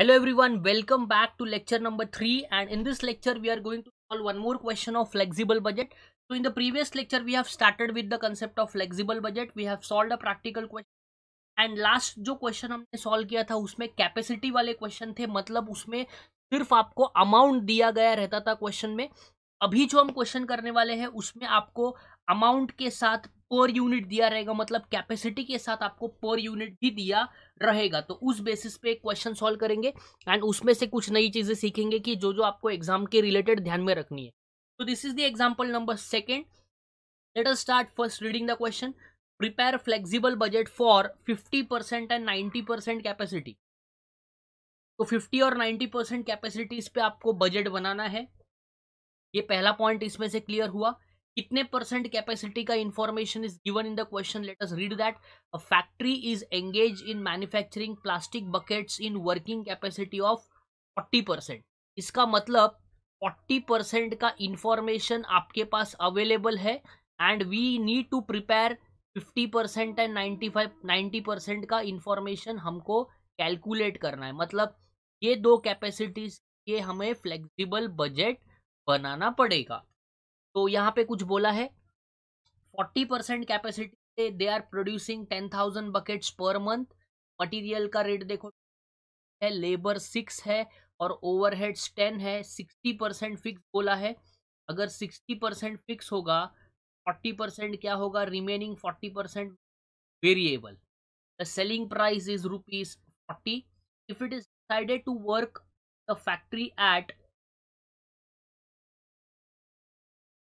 hello everyone welcome back to lecture number 3 and in this lecture we are going to solve one more question of flexible budget so in the previous lecture we have started with the concept of flexible budget we have solved a practical question and last जो question हमने solve किया था उसमें capacity वाले question थे मतलब उसमें सिर्फ आपको amount दिया गया रहता था question में अभी जो हम question करने वाले हैं उसमें आपको अमाउंट के साथ पर यूनिट दिया रहेगा मतलब कैपेसिटी के साथ आपको पर यूनिट भी दिया रहेगा तो उस बेसिस पे क्वेश्चन सॉल्व करेंगे एंड उसमें से कुछ नई चीज़ें सीखेंगे कि जो जो आपको एग्जाम के रिलेटेड ध्यान में रखनी है तो this is the example number second let us start first reading the question prepare flexible budget for fifty percent and ninety percent capacity तो फिफ्टी और नाइन्टी परसेंट कैपेसिटीज पे आपको बजट बनाना है ये पहला पॉइंट इसमें से क्लियर हुआ कितने परसेंट कैपेसिटी का information is given in the question let us read that a factory is engaged in manufacturing plastic buckets in working capacity of 40 percent इसका मतलब 40 परसेंट का इंफॉर्मेशन आपके पास अवेलेबल है and we need to prepare 50 percent and 95 five percent का information हमको calculate करना है मतलब ये दो कैपेसिटीज के हमें फ्लेक्सिबल बजट बनाना पड़ेगा तो यहाँ पे कुछ बोला है फोर्टी परसेंट कैपेसिटी से they are producing ten thousand buckets per month material का रेट देखो है लेबर सिक्स है और ओवरहेड्स टेन है सिक्सटी परसेंट फिक्स बोला है अगर सिक्सटी परसेंट फिक्स होगा फोर्टी परसेंट क्या होगा remaining forty percent variable the selling price is rupees forty if it is decided to work the factory at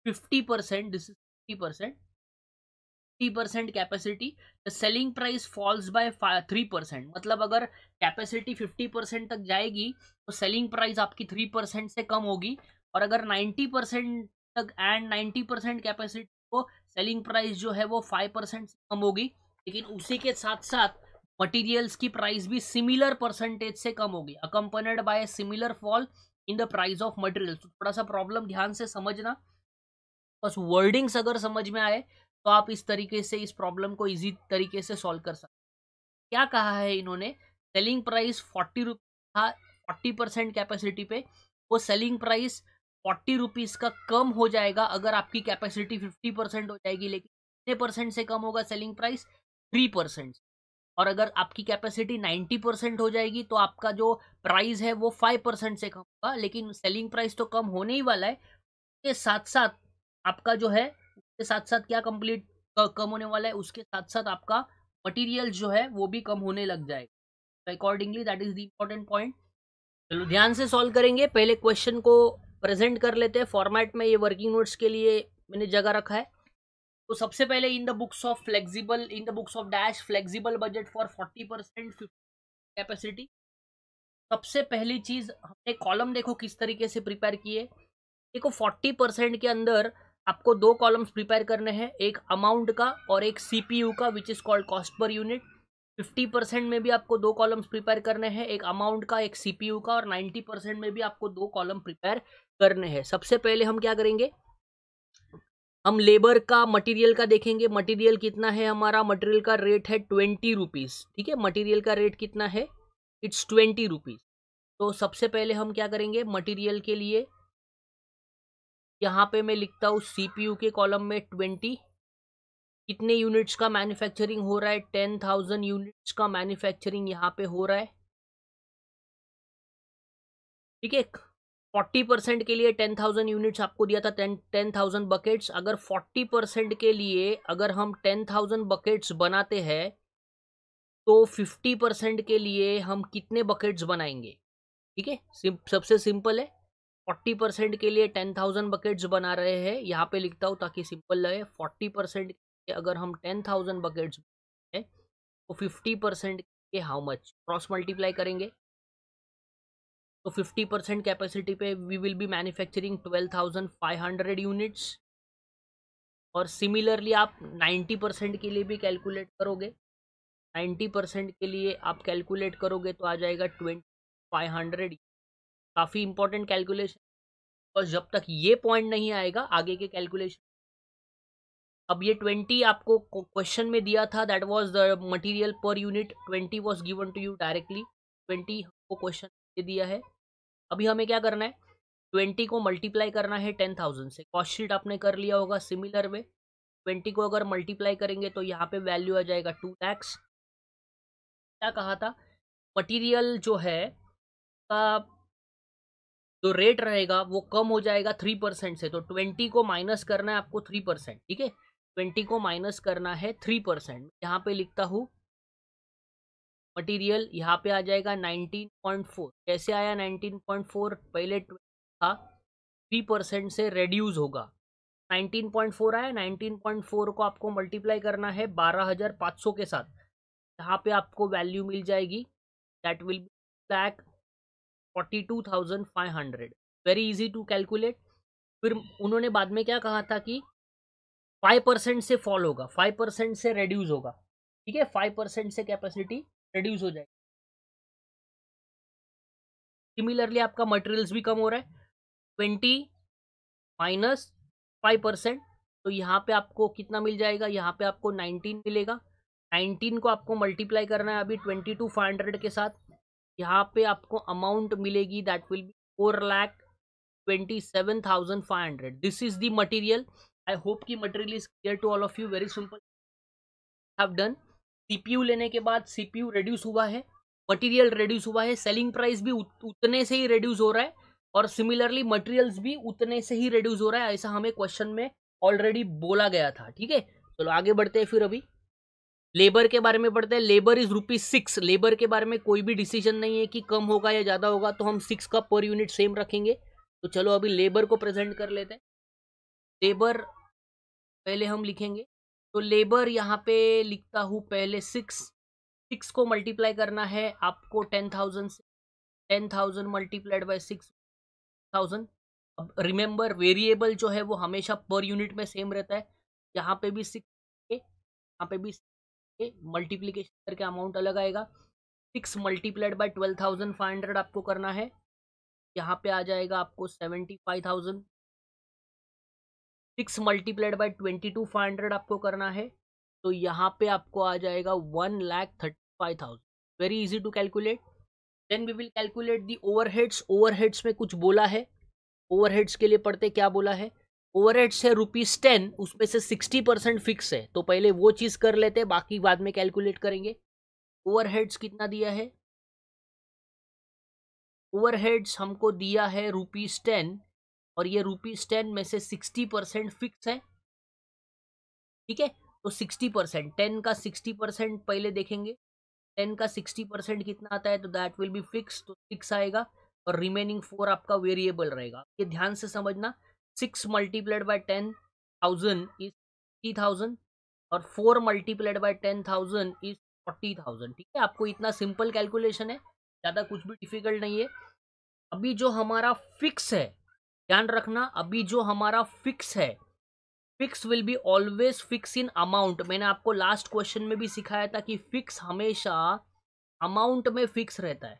fifty percent this is fifty percent fifty percent capacity the selling price false bye three percent मतलब अगर capacity fifty percent तक जाएगी तो selling price आपकी three percent से कम होगी और अगर नाइन्टी परसेंट तक एंड नाइन्टी परसेंट कैपेसिटी को सेलिंग प्राइस जो है वो फाइव परसेंट से कम होगी लेकिन उसी के साथ साथ मटेरियल्स की प्राइस भी सिमिलर परसेंटेज से कम होगी accompanied by similar fall in the price of materials थोड़ा सा प्रॉब्लम ध्यान से समझना बस वर्डिंग्स अगर समझ में आए तो आप इस तरीके से इस प्रॉब्लम को इजी तरीके से सॉल्व कर सकते क्या कहा है इन्होंने सेलिंग प्राइस फोर्टी रुपीज था फोर्टी परसेंट कैपेसिटी पे वो सेलिंग प्राइस फोर्टी रुपीज़ का कम हो जाएगा अगर आपकी कैपेसिटी फिफ्टी परसेंट हो जाएगी लेकिन कितने परसेंट से कम होगा सेलिंग प्राइस थ्री परसेंट और अगर आपकी कैपेसिटी नाइन्टी परसेंट हो जाएगी तो आपका जो प्राइस है वो फाइव परसेंट से कम होगा लेकिन सेलिंग प्राइस तो कम होने ही वाला है उसके साथ साथ आपका जो है उसके साथ साथ क्या कंप्लीट कम होने वाला है उसके साथ साथ आपका मटेरियल जो है वो भी कम होने लग जाएगा accordingly that is the important point चलो ध्यान से सॉल्व करेंगे पहले क्वेश्चन को प्रेजेंट कर लेते हैं फॉर्मेट में ये वर्किंग नोट्स के लिए मैंने जगह रखा है तो सबसे पहले in the books of flexible in the books of dash flexible budget for forty percent capacity सबसे पहली चीज़ हमने कॉलम देखो किस तरीके से प्रिपेयर किए देखो फोर्टी परसेंट के अंदर आपको दो कॉलम्स प्रिपेयर करने हैं एक अमाउंट का और एक सीपीयू का which is called cost per unit fifty percent में भी आपको दो कॉलम्स प्रिपेयर करने हैं एक अमाउंट का एक सीपीयू का और 90 परसेंट में भी आपको दो कॉलम प्रिपेयर करने हैं सबसे पहले हम क्या करेंगे हम लेबर का मटेरियल का देखेंगे मटेरियल कितना है हमारा मटेरियल का रेट है ट्वेंटी रुपीज़ ठीक है मटेरियल का रेट कितना है इट्स ट्वेंटी रुपीज़ तो सबसे पहले हम क्या करेंगे मटेरियल के लिए यहाँ पे मैं लिखता हूँ सीपीयू के कॉलम में ट्वेंटी कितने यूनिट्स का मैन्युफैक्चरिंग हो रहा है टेन थाउजेंड यूनिट्स का मैन्युफैक्चरिंग यहाँ पे हो रहा है ठीक है फोर्टी परसेंट के लिए टेन थाउजेंड यूनिट्स आपको दिया था टेन टेन थाउजेंड बकेट्स अगर फोर्टी परसेंट के लिए अगर हम टेन थाउजेंड बकेट्स बनाते हैं तो फिफ्टी परसेंट के लिए हम कितने बकेट्स बनाएंगे ठीक है सबसे सिंपल है फोर्टी परसेंट के लिए टेन थाउजेंड बकेट्स बना रहे हैं यहाँ पे लिखता हूँ ताकि सिंपल लगे फोर्टी परसेंट के अगर हम टेन थाउजेंड बकेट्स हैं तो फिफ्टी परसेंट के हाउ मच क्रॉस मल्टीप्लाई करेंगे तो फिफ्टी परसेंट कैपेसिटी पे we will be manufacturing twelve thousand five hundred units और सिमिलरली आप नाइन्टी परसेंट के लिए भी कैलकुलेट करोगे नाइन्टी परसेंट के लिए आप कैलकुलेट करोगे तो आ जाएगा ट्वेंटी फाइव हंड्रेड काफ़ी इंपॉर्टेंट कैलकुलेशन और जब तक ये पॉइंट नहीं आएगा आगे के कैलकुलेशन अब ये ट्वेंटी आपको क्वेश्चन में दिया था that was the material per unit twenty was given to you directly twenty हमको क्वेश्चन दिया है अभी हमें क्या करना है ट्वेंटी को मल्टीप्लाई करना है टेन थाउजेंड से कॉस्ट शीट आपने कर लिया होगा सिमिलर वे ट्वेंटी को अगर मल्टीप्लाई करेंगे तो यहाँ पे वैल्यू आ जाएगा टू लैक्स क्या कहा था मटीरियल जो है का तो रेट रहेगा वो कम हो जाएगा थ्री परसेंट से तो ट्वेंटी को माइनस करना है आपको थ्री परसेंट ठीक है ट्वेंटी को माइनस करना है थ्री परसेंट यहाँ पे लिखता हूँ मटेरियल यहाँ पे आ जाएगा नाइनटीन पॉइंट फोर कैसे आया नाइनटीन पॉइंट फोर पहले था थ्री परसेंट से रेड्यूज होगा नाइनटीन पॉइंट फोर आया नाइनटीन पॉइंट फोर को आपको मल्टीप्लाई करना है बारह हजार पाँच सौ के साथ यहाँ पे आपको वैल्यू मिल जाएगी that will be lakh forty two thousand five hundred very easy to calculate फिर उन्होंने बाद में क्या कहा था कि फाइव परसेंट से फॉल होगा फाइव परसेंट से रेड्यूज होगा ठीक है फाइव परसेंट से कैपेसिटी रेड्यूज हो जाएगी सिमिलरली आपका मटेरियल्स भी कम हो रहा है ट्वेंटी माइनस फाइव परसेंट तो यहाँ पे आपको कितना मिल जाएगा यहाँ पे आपको नाइनटीन मिलेगा नाइनटीन को आपको मल्टीप्लाई करना है अभी ट्वेंटी टू फाइव हंड्रेड के साथ यहाँ पे आपको अमाउंट मिलेगी that will be four lakh twenty seven thousand five hundred this is the material I hope की material is clear to all of you very simple have done CPU लेने के बाद सीपीयू रिड्यूस हुआ है मटेरियल रिड्यूस हुआ है selling price भी उत, उतने से ही रिड्यूस हो रहा है और सिमिलरली मटेरियल्स भी उतने से ही रिड्यूस हो रहा है ऐसा हमें क्वेश्चन में ऑलरेडी बोला गया था ठीक है चलो आगे बढ़ते हैं फिर अभी लेबर के बारे में पढ़ते हैं labour is rupees six labour के बारे में कोई भी डिसीजन नहीं है कि कम होगा या ज़्यादा होगा तो हम सिक्स का पर यूनिट सेम रखेंगे तो चलो अभी लेबर को प्रेजेंट कर लेते हैं लेबर पहले हम लिखेंगे तो लेबर यहाँ पे लिखता हूँ पहले सिक्स सिक्स को मल्टीप्लाई करना है आपको टेन थाउजेंड से ten thousand multiplied by six thousand अब रिमेंबर वेरिएबल जो है वो हमेशा पर यूनिट में सेम रहता है यहाँ पे भी सिक्स यहाँ पे भी मल्टीप्लीकेशन करके अमाउंट अलग आएगा six multiplied by twelve thousand five hundred आपको करना है यहाँ पे आ जाएगा आपको seventy five thousand six multiplied by twenty two five hundred आपको करना है तो यहाँ पे आपको आ जाएगा one lakh thirty five thousand very easy to calculate then we will calculate the overheads में कुछ बोला है ओवरहेड्स के लिए पढ़ते क्या बोला है ओवरहेड्स है रुपीज टेन उसमें से सिक्सटी परसेंट फिक्स है तो पहले वो चीज़ कर लेते हैं बाकी बाद में कैलकुलेट करेंगे ओवरहेड्स कितना दिया है ओवरहेड्स हमको दिया है रुपीज टेन और ये रुपीज टेन में से सिक्सटी परसेंट फिक्स है ठीक है तो सिक्सटी परसेंट टेन का सिक्सटी परसेंट पहले देखेंगे टेन का सिक्सटी परसेंट कितना आता है तो दैट विल बी फिक्स तो फिक्स आएगा और रिमेनिंग फोर आपका वेरिएबल रहेगा ये ध्यान से समझना six multiplied by ten thousand is three thousand और four multiplied by ten thousand is forty thousand ठीक है आपको इतना सिंपल कैलकुलेशन है ज़्यादा कुछ भी डिफिकल्ट नहीं है अभी जो हमारा फिक्स है ध्यान रखना अभी जो हमारा फिक्स है fix will be always fix in amount मैंने आपको लास्ट क्वेश्चन में भी सिखाया था कि फिक्स हमेशा अमाउंट में फिक्स रहता है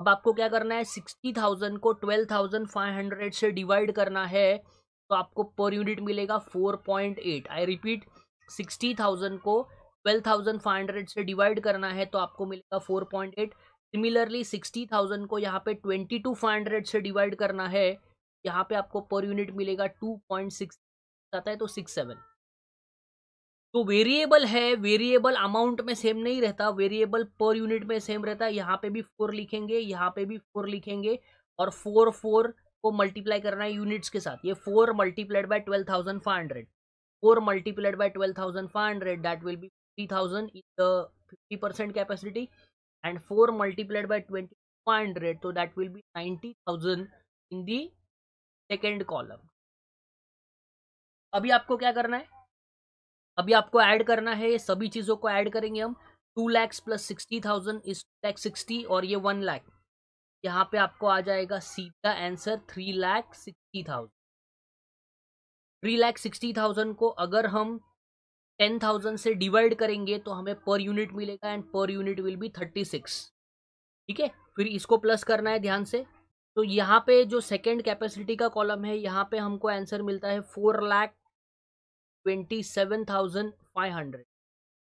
अब आपको क्या करना है सिक्सटी थाउजेंड को ट्वेल्व थाउजेंड फाइव हंड्रेड से डिवाइड करना है तो आपको पर यूनिट मिलेगा four point eight I repeat sixty thousand को ट्वेल्व थाउजेंड फाइव हंड्रेड से डिवाइड करना है तो आपको मिलेगा four point eight similarly sixty thousand को यहाँ पे ट्वेंटी टू फाइव हंड्रेड से डिवाइड करना है यहाँ पे आपको पर यूनिट मिलेगा टू पॉइंट सिक्स आता है तो सिक्स सेवन तो वेरिएबल है वेरिएबल अमाउंट में सेम नहीं रहता वेरिएबल पर यूनिट में सेम रहता है यहाँ पे भी फोर लिखेंगे यहाँ पे भी फोर लिखेंगे और फोर फोर को मल्टीप्लाई करना है यूनिट्स के साथ ये four multiplied by twelve thousand five hundred four multiplied by twelve thousand five hundred that will be fifty thousand is the fifty percent capacity and four multiplied by twenty five hundred तो that will be ninety thousand in the second column अभी आपको क्या करना है अभी आपको add करना है ये सभी चीज़ों को ऐड करेंगे हम two lakhs plus sixty thousand is two lakh sixty और ये वन लैख यहाँ पे आपको आ जाएगा सीधा answer three lakh sixty thousand three lakh sixty thousand को अगर हम टेन थाउजेंड से डिवाइड करेंगे तो हमें पर यूनिट मिलेगा and per unit will be thirty six ठीक है फिर इसको प्लस करना है ध्यान से तो यहाँ पे जो सेकेंड कैपेसिटी का कॉलम है यहाँ पे हमको आंसर मिलता है four lakh twenty seven thousand five hundred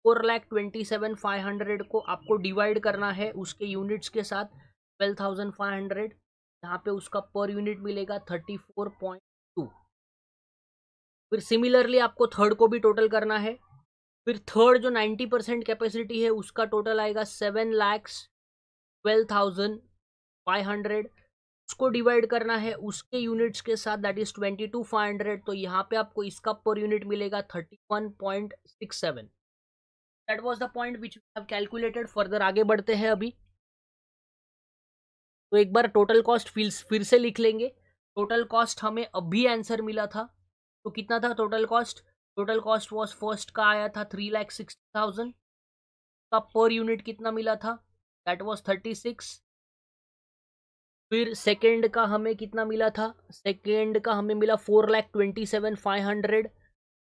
four lakh twenty seven five hundred को आपको डिवाइड करना है उसके यूनिट्स के साथ ट्वेल्व थाउजेंड फाइव हंड्रेड यहाँ पे उसका पर यूनिट मिलेगा थर्टी फोर पॉइंट टू फिर सिमिलरली आपको थर्ड को भी टोटल करना है फिर थर्ड जो नाइन्टी परसेंट कैपेसिटी है उसका टोटल आएगा seven lakhs twelve thousand five hundred उसको डिवाइड करना है उसके यूनिट्स के साथ that is twenty two five hundred तो यहाँ पे आपको इसका पर यूनिट मिलेगा thirty one point six seven that was the point which have calculated further आगे बढ़ते हैं अभी तो एक बार टोटल कॉस्ट फिर फिर से लिख लेंगे टोटल कॉस्ट हमें अभी आंसर मिला था तो कितना था total cost total cost was first का आया था थ्री लैख सिक्सटी थाउजेंड का पर यूनिट कितना मिला था दैट वॉज थर्टी सिक्स फिर सेकेंड का हमें कितना मिला था सेकेंड का हमें मिला four lakh twenty seven five hundred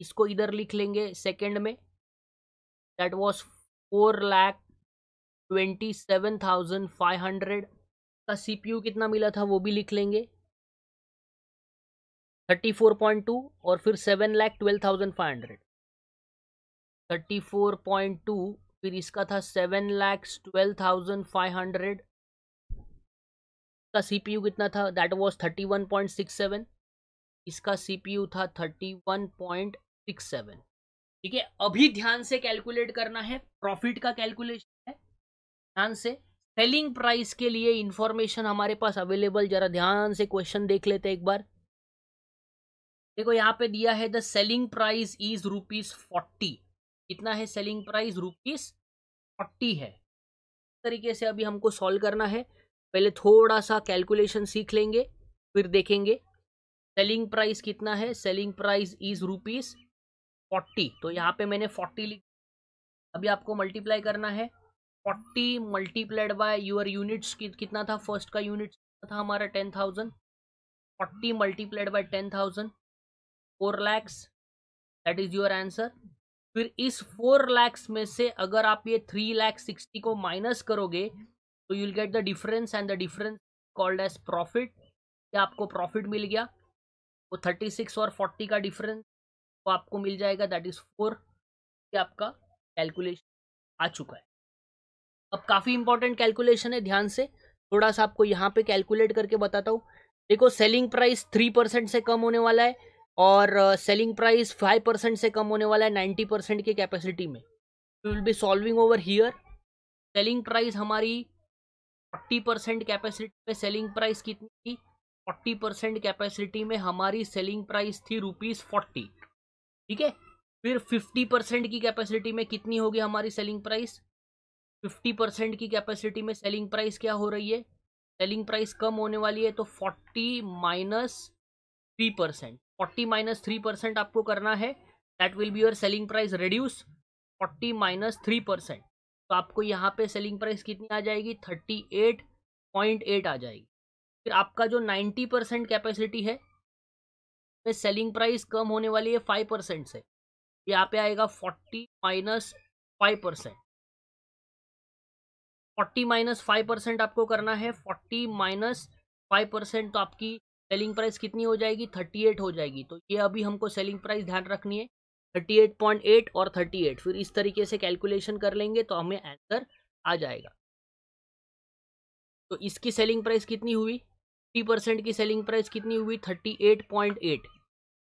इसको इधर लिख लेंगे सेकेंड में that was four lakh twenty seven thousand five hundred का यू कितना मिला था वो भी लिख लेंगे थर्टी फोर पॉइंट टू और फिर seven lakh twelve thousand five hundred thirty four point two फिर इसका था seven lakhs twelve thousand five hundred का सीपीयू कितना था दैट वाज 31.67 इसका सीपीयू था 31.67 ठीक है अभी ध्यान से कैलकुलेट करना है प्रॉफिट का कैलकुलेशन है ध्यान से सेलिंग प्राइस के लिए इंफॉर्मेशन हमारे पास अवेलेबल जरा ध्यान से क्वेश्चन देख लेते एक बार देखो यहाँ पे दिया है the selling price is rupees forty कितना है सेलिंग प्राइस रुपीज फोर्टी है तरीके से अभी हमको सॉल्व करना है पहले थोड़ा सा कैलकुलेशन सीख लेंगे फिर देखेंगे सेलिंग प्राइस कितना है selling price is rupees forty तो यहाँ पे मैंने फोर्टी लिख अभी आपको मल्टीप्लाई करना है forty multiplied by your units कितना था फर्स्ट का यूनिट था हमारा ten thousand forty multiplied by ten thousand four lakhs that is your answer फिर इस फोर लैक्स में से अगर आप ये थ्री लैक्स सिक्सटी को माइनस करोगे तो you'll get the difference and the difference called as profit क्या आपको प्रॉफिट मिल गया वो थर्टी सिक्स और फोर्टी का डिफरेंस वो आपको मिल जाएगा दैट इज़ फोर ये आपका कैलकुलेशन आ चुका है अब काफ़ी इंपॉर्टेंट कैलकुलेशन है ध्यान से थोड़ा सा आपको यहाँ पे कैलकुलेट करके बताता हूँ देखो सेलिंग प्राइस थ्री परसेंट से कम होने वाला है और सेलिंग प्राइस फाइव परसेंट से कम होने वाला है नाइन्टी परसेंट की कैपेसिटी में you will be solving over here selling price हमारी फोर्टी परसेंट कैपेसिटी में सेलिंग प्राइस कितनी थी फोर्टी परसेंट कैपेसिटी में हमारी सेलिंग प्राइस थी रुपीज़ फोर्टी ठीक है फिर फिफ्टी परसेंट की कैपेसिटी में कितनी होगी हमारी सेलिंग प्राइस फिफ्टी परसेंट की कैपेसिटी में सेलिंग प्राइस क्या हो रही है सेलिंग प्राइस कम होने वाली है तो forty minus three percent forty minus three percent आपको करना है that will be your selling price reduce forty minus three percent तो आपको यहाँ पे सेलिंग प्राइस कितनी आ जाएगी थर्टी एट पॉइंट एट आ जाएगी फिर आपका जो नाइन्टी परसेंट कैपेसिटी है में सेलिंग प्राइस कम होने वाली है फाइव परसेंट से यहाँ पे आएगा forty minus five percent forty minus five percent आपको करना है फोर्टी माइनस फाइव परसेंट तो आपकी सेलिंग प्राइस कितनी हो जाएगी थर्टी एट हो जाएगी तो ये अभी हमको सेलिंग प्राइस ध्यान रखनी है 38.8 और 38 फिर इस तरीके से कैलकुलेशन कर लेंगे तो हमें आंसर आ जाएगा तो इसकी सेलिंग प्राइस कितनी हुई फिफ्टी परसेंट की सेलिंग प्राइस कितनी हुई 38.8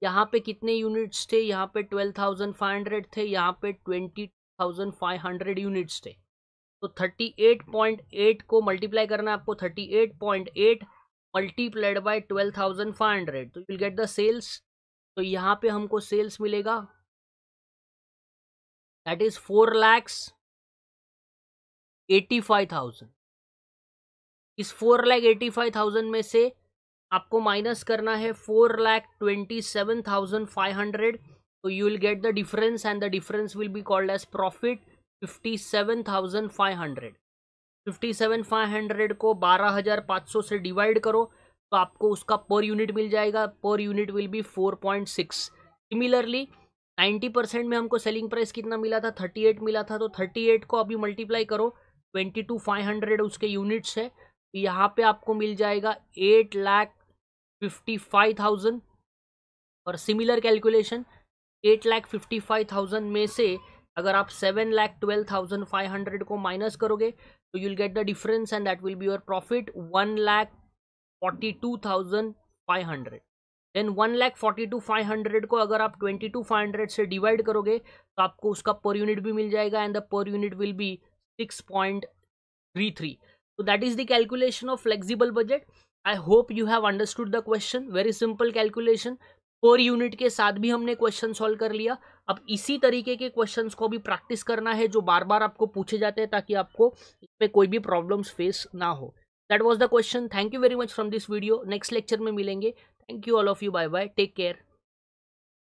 यहाँ पे कितने यूनिट्स थे यहाँ पे 12,500 थे यहाँ पे 20,500 यूनिट्स थे तो 38.8 को मल्टीप्लाई करना आपको 38.8 मल्टीप्लाइड बाई ट्वेल्व तो you will get the sales तो यहाँ पे हमको सेल्स मिलेगा that is four lakhs eighty five thousand इस four lakh eighty five thousand में से आपको माइनस करना है four lakh twenty seven thousand five hundred तो you will get the difference and the difference will be called as profit fifty seven thousand five hundred fifty seven five hundred को बारह हजार पाँच सौ से डिवाइड करो तो आपको उसका पर यूनिट मिल जाएगा per unit will be four point six similarly ninety percent में हमको सेलिंग प्राइस कितना मिला था थर्टी एट मिला था तो थर्टी एट को अभी मल्टीप्लाई करो ट्वेंटी टू फाइव हंड्रेड उसके यूनिट्स है तो यहाँ पे आपको मिल जाएगा eight lakh fifty five thousand और similar calculation eight lakh fifty five thousand में से अगर आप seven lakh twelve thousand five hundred को माइनस करोगे तो you'll get the difference and that will be your profit one lakh forty two thousand five hundred then one lakh forty two five hundred को अगर आप ट्वेंटी टू फाइव हंड्रेड से divide करोगे तो आपको उसका पर यूनिट भी मिल जाएगा and the per unit will be six point three three तो that is the calculation of flexible budget I hope you have understood the question very simple calculation per unit के साथ भी हमने question solve कर लिया अब इसी तरीके के क्वेश्चन को भी प्रैक्टिस करना है जो बार बार आपको पूछे जाते हैं ताकि आपको इसमें कोई भी प्रॉब्लम्स फेस ना हो that was the question thank you very much from this video next lecture में मिलेंगे Thank you all of you. Bye bye. Take care.